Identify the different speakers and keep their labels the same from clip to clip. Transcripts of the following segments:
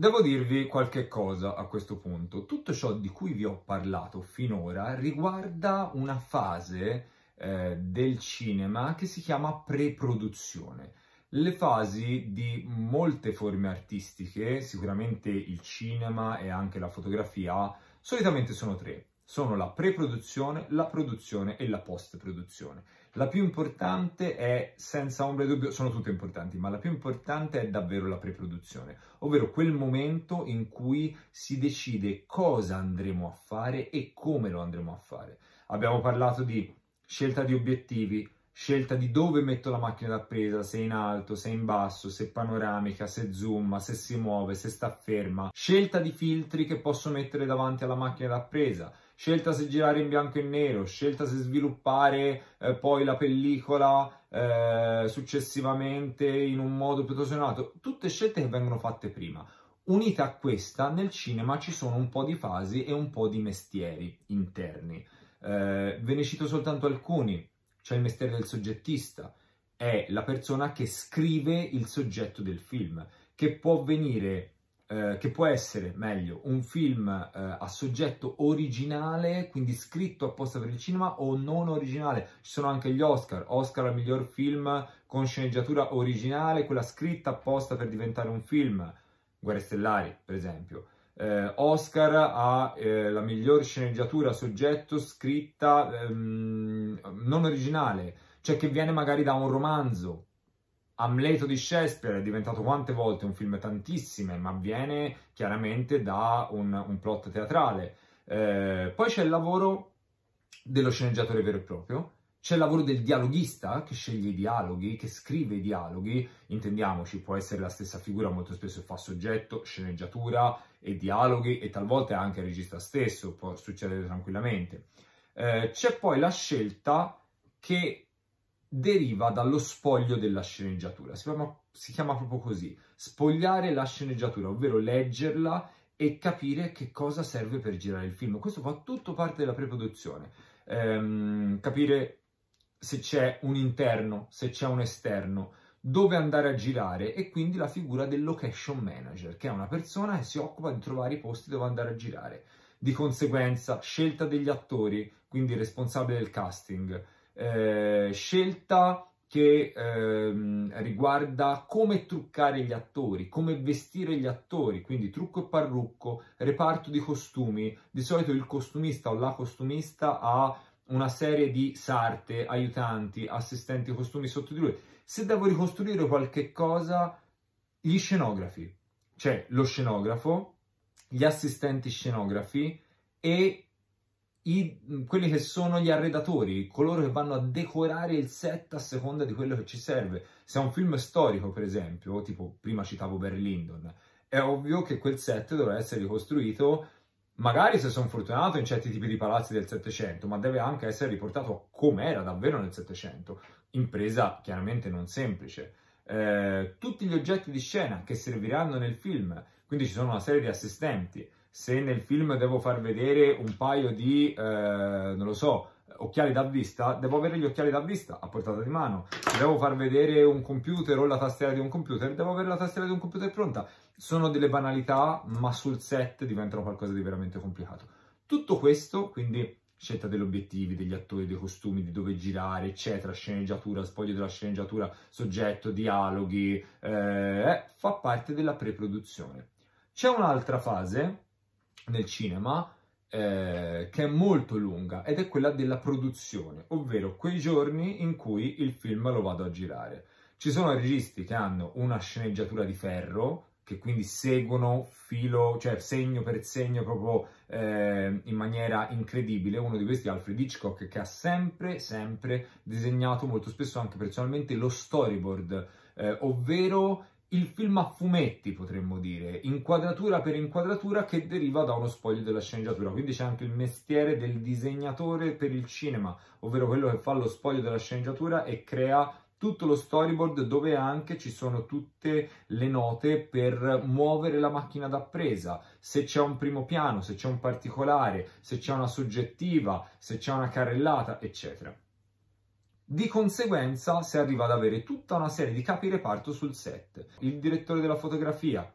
Speaker 1: Devo dirvi qualche cosa a questo punto. Tutto ciò di cui vi ho parlato finora riguarda una fase eh, del cinema che si chiama preproduzione. Le fasi di molte forme artistiche, sicuramente il cinema e anche la fotografia, solitamente sono tre sono la pre-produzione, la produzione e la post-produzione. La più importante è, senza ombra di dubbio, sono tutte importanti, ma la più importante è davvero la pre-produzione, ovvero quel momento in cui si decide cosa andremo a fare e come lo andremo a fare. Abbiamo parlato di scelta di obiettivi, scelta di dove metto la macchina da se in alto, se in basso, se panoramica, se zoom, se si muove, se sta ferma, scelta di filtri che posso mettere davanti alla macchina da scelta se girare in bianco e nero, scelta se sviluppare eh, poi la pellicola eh, successivamente in un modo piuttosto che un altro, tutte scelte che vengono fatte prima. Unita a questa, nel cinema ci sono un po' di fasi e un po' di mestieri interni. Eh, ve ne cito soltanto alcuni. C'è il mestiere del soggettista, è la persona che scrive il soggetto del film, che può venire eh, che può essere, meglio, un film eh, a soggetto originale, quindi scritto apposta per il cinema, o non originale. Ci sono anche gli Oscar, Oscar al miglior film con sceneggiatura originale, quella scritta apposta per diventare un film, Guerre Stellari, per esempio. Eh, Oscar ha eh, la miglior sceneggiatura a soggetto scritta ehm, non originale, cioè che viene magari da un romanzo, Amleto di Shakespeare è diventato quante volte un film? Tantissime, ma viene chiaramente da un, un plot teatrale. Eh, poi c'è il lavoro dello sceneggiatore vero e proprio, c'è il lavoro del dialoghista che sceglie i dialoghi, che scrive i dialoghi, intendiamoci, può essere la stessa figura, molto spesso fa soggetto, sceneggiatura e dialoghi e talvolta anche il regista stesso, può succedere tranquillamente. Eh, c'è poi la scelta che deriva dallo spoglio della sceneggiatura, si chiama, si chiama proprio così, spogliare la sceneggiatura, ovvero leggerla e capire che cosa serve per girare il film. Questo fa tutto parte della pre-produzione, ehm, capire se c'è un interno, se c'è un esterno, dove andare a girare e quindi la figura del location manager, che è una persona che si occupa di trovare i posti dove andare a girare. Di conseguenza, scelta degli attori, quindi responsabile del casting, eh, scelta che ehm, riguarda come truccare gli attori, come vestire gli attori, quindi trucco e parrucco, reparto di costumi. Di solito il costumista o la costumista ha una serie di sarte, aiutanti, assistenti costumi sotto di lui. Se devo ricostruire qualche cosa, gli scenografi, cioè lo scenografo, gli assistenti scenografi e i, quelli che sono gli arredatori, coloro che vanno a decorare il set a seconda di quello che ci serve. Se è un film storico, per esempio, tipo prima citavo Barry Lyndon, è ovvio che quel set dovrà essere ricostruito, magari se sono fortunato in certi tipi di palazzi del Settecento, ma deve anche essere riportato come era davvero nel Settecento. Impresa chiaramente non semplice. Eh, tutti gli oggetti di scena che serviranno nel film, quindi ci sono una serie di assistenti, se nel film devo far vedere un paio di, eh, non lo so, occhiali da vista, devo avere gli occhiali da vista a portata di mano. Se devo far vedere un computer o la tastiera di un computer, devo avere la tastiera di un computer pronta. Sono delle banalità, ma sul set diventano qualcosa di veramente complicato. Tutto questo, quindi scelta degli obiettivi, degli attori, dei costumi, di dove girare, eccetera, sceneggiatura, spoglio della sceneggiatura, soggetto, dialoghi, eh, eh fa parte della pre-produzione. C'è un'altra fase nel cinema eh, che è molto lunga ed è quella della produzione, ovvero quei giorni in cui il film lo vado a girare. Ci sono registi che hanno una sceneggiatura di ferro, che quindi seguono filo, cioè segno per segno proprio eh, in maniera incredibile. Uno di questi è Alfred Hitchcock che ha sempre, sempre disegnato molto spesso anche personalmente lo storyboard, eh, ovvero il film a fumetti, potremmo dire, inquadratura per inquadratura che deriva da uno spoglio della sceneggiatura. Quindi c'è anche il mestiere del disegnatore per il cinema, ovvero quello che fa lo spoglio della sceneggiatura e crea tutto lo storyboard dove anche ci sono tutte le note per muovere la macchina da presa, se c'è un primo piano, se c'è un particolare, se c'è una soggettiva, se c'è una carrellata, eccetera. Di conseguenza si arriva ad avere tutta una serie di capi reparto sul set. Il direttore della fotografia,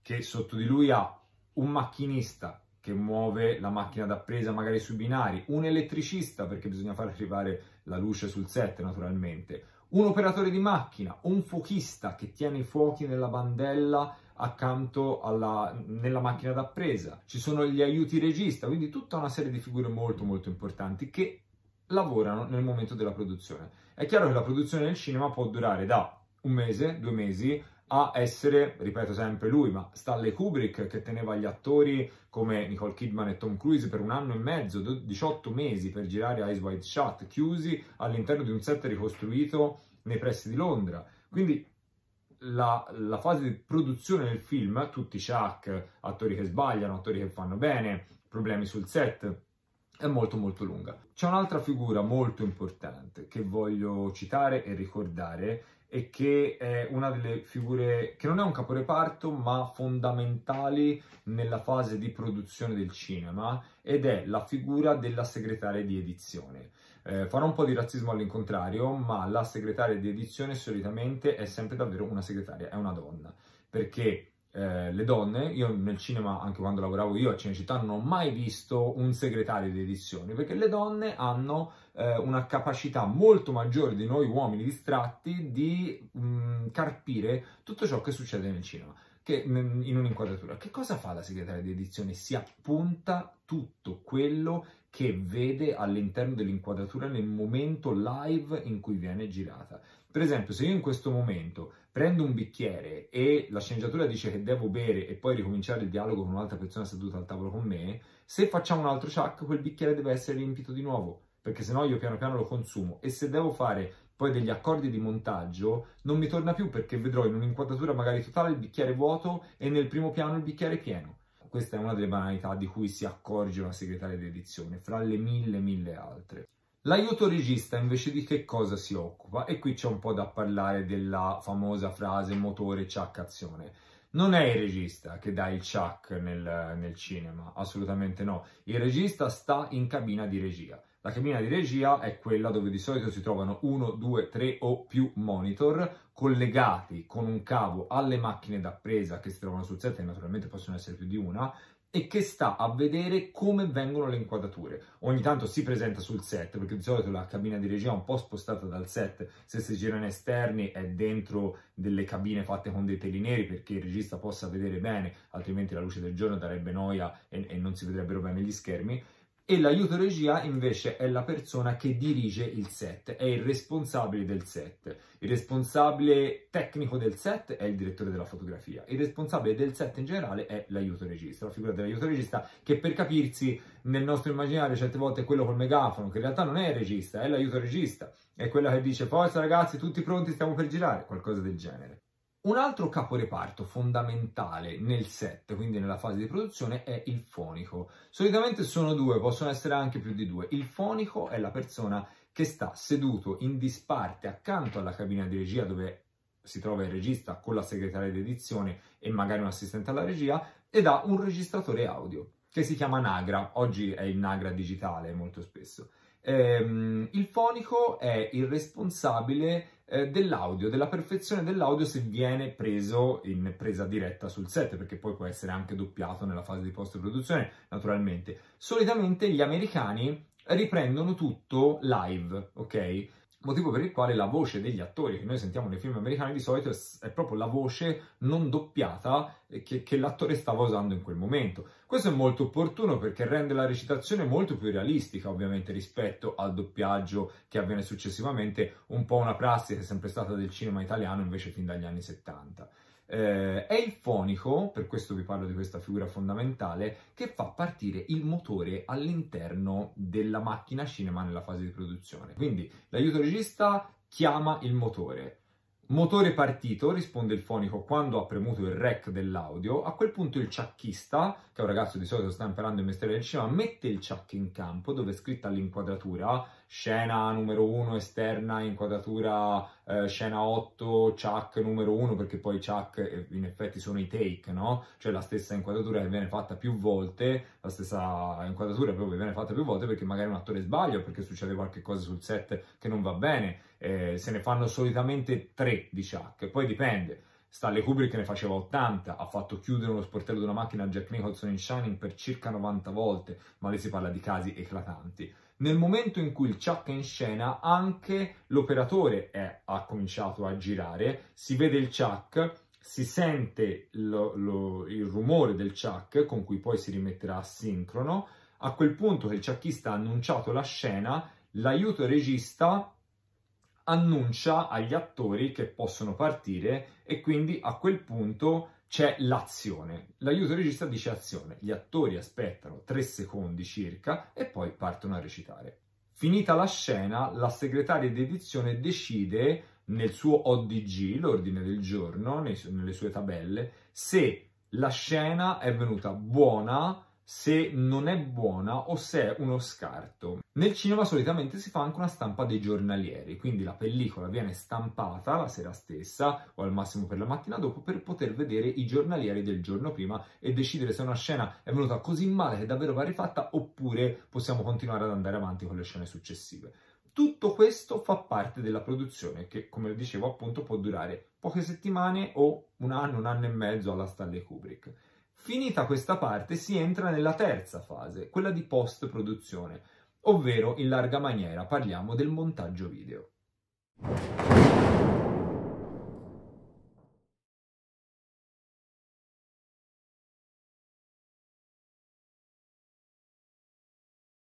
Speaker 1: che sotto di lui ha un macchinista che muove la macchina da presa magari sui binari, un elettricista perché bisogna far arrivare la luce sul set naturalmente, un operatore di macchina, un fuochista che tiene i fuochi nella bandella accanto alla, nella macchina da presa, ci sono gli aiuti regista, quindi tutta una serie di figure molto molto importanti che lavorano nel momento della produzione. È chiaro che la produzione del cinema può durare da un mese, due mesi, a essere, ripeto sempre lui, ma Stanley Kubrick che teneva gli attori come Nicole Kidman e Tom Cruise per un anno e mezzo, 18 mesi per girare Eyes Wide Shut, chiusi all'interno di un set ricostruito nei pressi di Londra. Quindi la, la, fase di produzione del film, tutti ciak, attori che sbagliano, attori che fanno bene, problemi sul set, è molto molto lunga. C'è un'altra figura molto importante che voglio citare e ricordare e che è una delle figure che non è un caporeparto ma fondamentali nella fase di produzione del cinema ed è la figura della segretaria di edizione. Eh, farò un po' di razzismo all'incontrario, ma la segretaria di edizione solitamente è sempre davvero una segretaria, è una donna, perché eh, le donne, io nel cinema, anche quando lavoravo io a Cinecittà, non ho mai visto un segretario di edizione, perché le donne hanno eh, una capacità molto maggiore di noi uomini distratti di mh, mm, carpire tutto ciò che succede nel cinema. Che, mh, mm, in un'inquadratura, che cosa fa la segretaria di edizione? Si appunta tutto quello che vede all'interno dell'inquadratura nel momento live in cui viene girata. Per esempio, se io in questo momento prendo un bicchiere e la sceneggiatura dice che devo bere e poi ricominciare il dialogo con un'altra persona seduta al tavolo con me, se facciamo un altro chuck quel bicchiere deve essere riempito di nuovo, perché sennò io piano piano lo consumo e se devo fare poi degli accordi di montaggio non mi torna più perché vedrò in un'inquadratura magari totale il bicchiere vuoto e nel primo piano il bicchiere pieno. Questa è una delle banalità di cui si accorge una segretaria di edizione, fra le mille mille altre. L'aiuto regista invece di che cosa si occupa? E qui c'è un po' da parlare della famosa frase motore ciak azione. Non è il regista che dà il ciak nel, nel cinema, assolutamente no. Il regista sta in cabina di regia. La cabina di regia è quella dove di solito si trovano uno, due, tre o più monitor collegati con un cavo alle macchine da presa che si trovano sul set e naturalmente possono essere più di una e che sta a vedere come vengono le inquadrature. Ogni tanto si presenta sul set, perché di solito la cabina di regia è un po' spostata dal set, se si girano esterni è dentro delle cabine fatte con dei teli neri perché il regista possa vedere bene, altrimenti la luce del giorno darebbe noia e, e non si vedrebbero bene gli schermi e l'aiuto regia invece è la persona che dirige il set, è il responsabile del set. Il responsabile tecnico del set è il direttore della fotografia, il responsabile del set in generale è l'aiuto regista, la figura dell'aiuto regista che per capirsi nel nostro immaginario certe volte è quello col megafono, che in realtà non è il regista, è l'aiuto regista, è quella che dice forza ragazzi tutti pronti stiamo per girare, qualcosa del genere. Un altro caporeparto fondamentale nel set, quindi nella fase di produzione, è il fonico. Solitamente sono due, possono essere anche più di due. Il fonico è la persona che sta seduto in disparte accanto alla cabina di regia dove si trova il regista con la segretaria di edizione e magari un assistente alla regia ed ha un registratore audio che si chiama Nagra, oggi è il Nagra digitale molto spesso ehm, il fonico è il responsabile eh, dell'audio, della perfezione dell'audio se viene preso in presa diretta sul set, perché poi può essere anche doppiato nella fase di post-produzione, naturalmente. Solitamente gli americani riprendono tutto live, ok? motivo per il quale la voce degli attori che noi sentiamo nei film americani di solito è proprio la voce non doppiata eh, che, che l'attore stava usando in quel momento. Questo è molto opportuno perché rende la recitazione molto più realistica ovviamente rispetto al doppiaggio che avviene successivamente, un po' una prassi che è sempre stata del cinema italiano invece fin dagli anni 70. Eh, è il fonico, per questo vi parlo di questa figura fondamentale, che fa partire il motore all'interno della macchina cinema nella fase di produzione. Quindi l'aiuto regista chiama il motore. Motore partito, risponde il fonico quando ha premuto il rec dell'audio. A quel punto il ciacchista, che è un ragazzo di solito sta imparando il mestiere del cinema, mette il ciac in campo dove è scritta l'inquadratura scena numero 1 esterna, inquadratura eh, scena 8, Chuck numero 1, perché poi Chuck eh, in effetti sono i take, no? Cioè la stessa inquadratura che viene fatta più volte, la stessa inquadratura proprio che viene fatta più volte perché magari un attore sbaglia perché succede qualche cosa sul set che non va bene. Eh, se ne fanno solitamente 3 di Chuck, poi dipende. Stanley Kubrick ne faceva 80, ha fatto chiudere uno sportello di una macchina a Jack Nicholson in Shining per circa 90 volte, ma lì si parla di casi eclatanti. Nel momento in cui il chat è in scena, anche l'operatore è, ha cominciato a girare, si vede il chat, si sente lo, lo, il rumore del chat con cui poi si rimetterà a sincrono. A quel punto che il ciacchista ha annunciato la scena, l'aiuto regista annuncia agli attori che possono partire e quindi a quel punto c'è l'azione. L'aiuto regista dice azione, gli attori aspettano 3 secondi circa e poi partono a recitare. Finita la scena, la segretaria di edizione decide nel suo ODG, l'ordine del giorno, nelle sue tabelle, se la scena è venuta buona, se non è buona o se è uno scarto. Nel cinema solitamente si fa anche una stampa dei giornalieri, quindi la pellicola viene stampata la sera stessa o al massimo per la mattina dopo per poter vedere i giornalieri del giorno prima e decidere se una scena è venuta così male che davvero va rifatta oppure possiamo continuare ad andare avanti con le scene successive. Tutto questo fa parte della produzione che, come dicevo appunto, può durare poche settimane o un anno, un anno e mezzo alla Stanley Kubrick. Finita questa parte si entra nella terza fase, quella di post-produzione, ovvero in larga maniera parliamo del montaggio video.